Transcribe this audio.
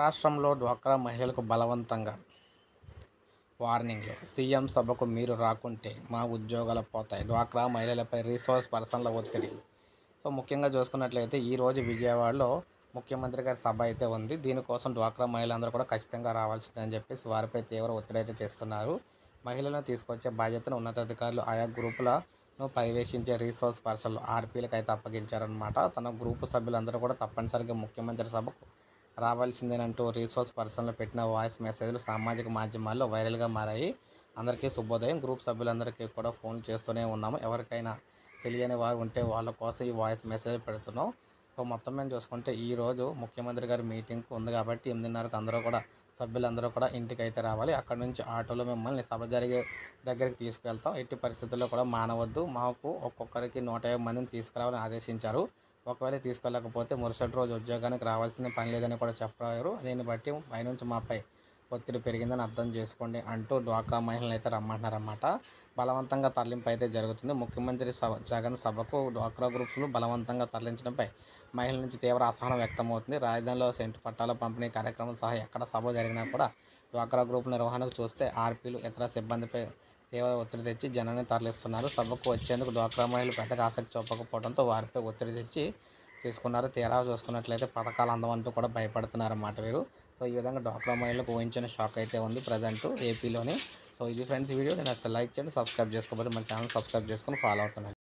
రాష్ట్రంలో డ్వాక్రా మహిళలకు బలవంతంగా వార్నింగ్లు సీఎం సభకు మీరు రాకుంటే మా ఉద్యోగాలు పోతాయి డ్వాక్రా మహిళలపై రీసోర్స్ పర్సన్ల ఒత్తిడి సో ముఖ్యంగా చూసుకున్నట్లయితే ఈరోజు విజయవాడలో ముఖ్యమంత్రి గారి సభ అయితే ఉంది దీనికోసం డ్వాక్రా మహిళలందరూ కూడా ఖచ్చితంగా రావాల్సిందని చెప్పేసి వారిపై తీవ్ర ఒత్తిడి అయితే తెస్తున్నారు మహిళలను తీసుకొచ్చే బాధ్యతను ఉన్నతాధికారులు ఆయా గ్రూపులను పర్యవేక్షించే రీసోర్స్ పర్సన్లు ఆర్పీలకు అయితే అప్పగించారనమాట తన గ్రూపు సభ్యులందరూ కూడా తప్పనిసరిగా ముఖ్యమంత్రి సభకు రావాల్సిందేనంటూ రీసోర్స్ పర్సన్లో పెట్టిన వాయిస్ మెసేజ్లు సామాజిక మాధ్యమాల్లో వైరల్గా మారాయి అందరికీ శుభోదయం గ్రూప్ సభ్యులందరికీ కూడా ఫోన్ చేస్తూనే ఉన్నాము ఎవరికైనా తెలియని వారు ఉంటే వాళ్ళ కోసం ఈ వాయిస్ మెసేజ్ పెడుతున్నాం సో మొత్తం మేము చూసుకుంటే ఈరోజు ముఖ్యమంత్రి గారి మీటింగ్ ఉంది కాబట్టి ఎనిమిదిన్నరకు అందరూ కూడా సభ్యులందరూ కూడా ఇంటికి అయితే రావాలి అక్కడ నుంచి ఆటోలో మిమ్మల్ని సభ జరిగే దగ్గరికి తీసుకెళ్తాం ఎట్టి పరిస్థితుల్లో కూడా మానవద్దు మాకు ఒక్కొక్కరికి నూట మందిని తీసుకురావాలని ఆదేశించారు ఒకవేళ తీసుకెళ్ళకపోతే మరుసటి రోజు ఉద్యోగానికి రావాల్సిన పని లేదని కూడా చెప్పారు దీన్ని బట్టి పై నుంచి మాపై ఒత్తిడి పెరిగిందని అర్థం చేసుకోండి అంటూ డ్వాక్రా మహిళలు అయితే రమ్మంటున్నారన్నమాట బలవంతంగా తరలింపు అయితే జరుగుతుంది ముఖ్యమంత్రి సభ జగన్ సభకు డ్వాక్రా గ్రూప్స్ను బలవంతంగా తరలించడంపై మహిళల నుంచి తీవ్ర అసహనం వ్యక్తమవుతుంది రాజధానిలో సెంటు పట్టాల పంపిణీ కార్యక్రమం సహా ఎక్కడ సభ జరిగినా కూడా డ్వాక్రా గ్రూప్ నిర్వహణకు చూస్తే ఆర్పీలు ఇతర సిబ్బందిపై తీవ్ర ఒత్తిడి తెచ్చి జనాన్ని తరలిస్తున్నారు సభకు వచ్చేందుకు డ్వాక్రా మహిళలు పెద్దగా ఆసక్తి చూపకపోవడంతో వారిపై ఒత్తిడి తెచ్చి తీసుకున్నారు తీరా చూసుకున్నట్లయితే పథకాలు అందమంటూ కూడా భయపడుతున్నారు అన్నమాట వీరు సో ఈ విధంగా డ్వాక్రా మహిళలకు ఊహించిన షాక్ అయితే ఉంది ప్రజెంట్ ఏపీలోని సో ఇది ఫ్రెండ్స్ వీడియో నేను అసలు లైక్ చేయండి సబ్స్క్రైబ్ చేసుకోబోతే మన ఛానల్ సబ్స్క్రైబ్ చేసుకొని ఫాలో అవుతున్నాను